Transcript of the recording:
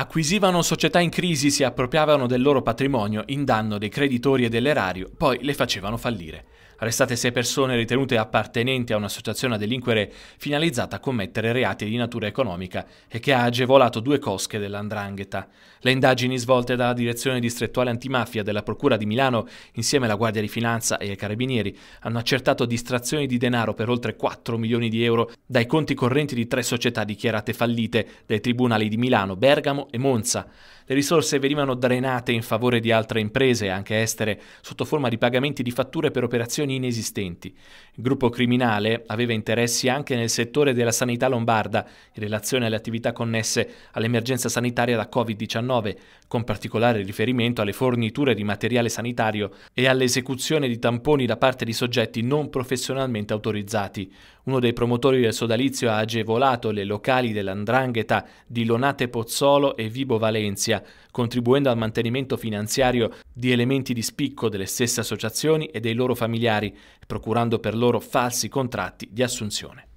Acquisivano società in crisi, si appropriavano del loro patrimonio in danno dei creditori e dell'erario, poi le facevano fallire. Arrestate sei persone ritenute appartenenti a un'associazione a delinquere finalizzata a commettere reati di natura economica e che ha agevolato due cosche dell'andrangheta. Le indagini svolte dalla Direzione Distrettuale Antimafia della Procura di Milano, insieme alla Guardia di Finanza e ai Carabinieri, hanno accertato distrazioni di denaro per oltre 4 milioni di euro dai conti correnti di tre società dichiarate fallite dai tribunali di Milano, Bergamo e Monza. Le risorse venivano drenate in favore di altre imprese, anche estere, sotto forma di pagamenti di fatture per operazioni inesistenti. Il gruppo criminale aveva interessi anche nel settore della sanità lombarda, in relazione alle attività connesse all'emergenza sanitaria da Covid-19, con particolare riferimento alle forniture di materiale sanitario e all'esecuzione di tamponi da parte di soggetti non professionalmente autorizzati. Uno dei promotori del sodalizio ha agevolato le locali dell'Andrangheta di Lonate Pozzolo e Vibo Valencia, contribuendo al mantenimento finanziario di elementi di spicco delle stesse associazioni e dei loro familiari, procurando per loro falsi contratti di assunzione.